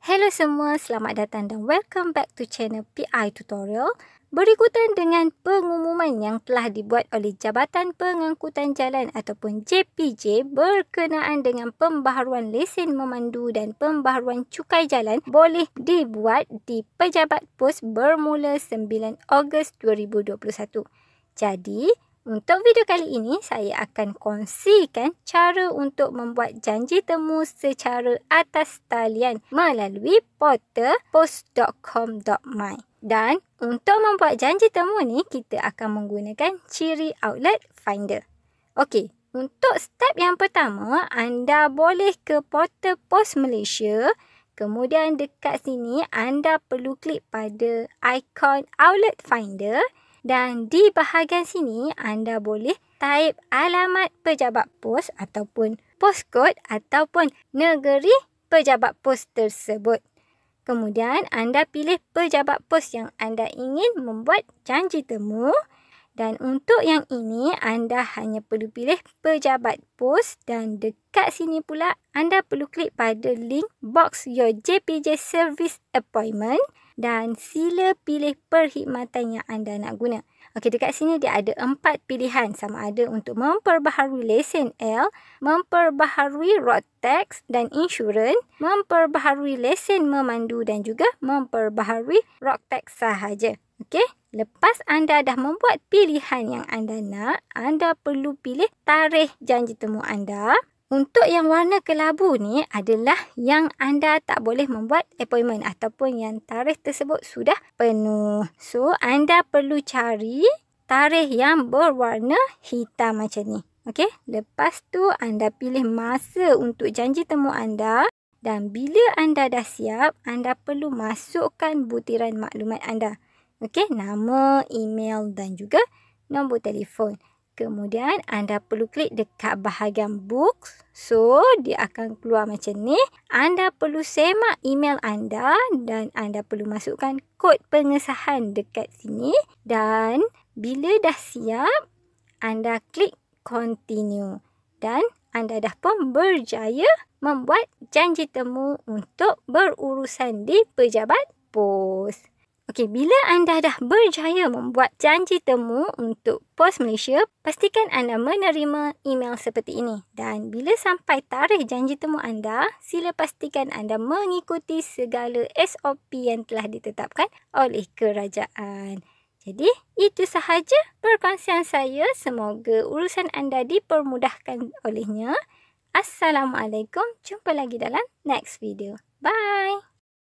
Hello semua, selamat datang dan welcome back to channel PI Tutorial. Berikutan dengan pengumuman yang telah dibuat oleh Jabatan Pengangkutan Jalan ataupun JPJ berkenaan dengan pembaharuan lesen memandu dan pembaharuan cukai jalan boleh dibuat di pejabat pos bermula 9 Ogos 2021. Jadi, untuk video kali ini, saya akan kongsikan cara untuk membuat janji temu secara atas talian melalui portal post.com.my. Dan untuk membuat janji temu ni, kita akan menggunakan ciri outlet finder. Okey, untuk step yang pertama, anda boleh ke portal post Malaysia. Kemudian dekat sini, anda perlu klik pada ikon outlet finder dan di bahagian sini anda boleh taip alamat pejabat pos ataupun postcode ataupun negeri pejabat pos tersebut. Kemudian anda pilih pejabat pos yang anda ingin membuat janji temu dan untuk yang ini anda hanya perlu pilih pejabat pos dan dekat sini pula anda perlu klik pada link box your JPJ service appointment dan sila pilih perkhidmatan yang anda nak guna. Okey, dekat sini dia ada empat pilihan sama ada untuk memperbaharui lesen L, memperbaharui road tax dan insurans, memperbaharui lesen memandu dan juga memperbaharui road tax sahaja. Okey, lepas anda dah membuat pilihan yang anda nak, anda perlu pilih tarikh janji temu anda. Untuk yang warna kelabu ni adalah yang anda tak boleh membuat appointment ataupun yang tarikh tersebut sudah penuh. So, anda perlu cari tarikh yang berwarna hitam macam ni. Okey, lepas tu anda pilih masa untuk janji temu anda dan bila anda dah siap, anda perlu masukkan butiran maklumat anda. Okey, nama, email dan juga nombor telefon. Kemudian anda perlu klik dekat bahagian books. So dia akan keluar macam ni. Anda perlu semak email anda dan anda perlu masukkan kod pengesahan dekat sini. Dan bila dah siap anda klik continue. Dan anda dah pun berjaya membuat janji temu untuk berurusan di pejabat pos. Okey, bila anda dah berjaya membuat janji temu untuk Pos Malaysia, pastikan anda menerima email seperti ini. Dan bila sampai tarikh janji temu anda, sila pastikan anda mengikuti segala SOP yang telah ditetapkan oleh kerajaan. Jadi, itu sahaja perkongsian saya. Semoga urusan anda dipermudahkan olehnya. Assalamualaikum. Jumpa lagi dalam next video. Bye.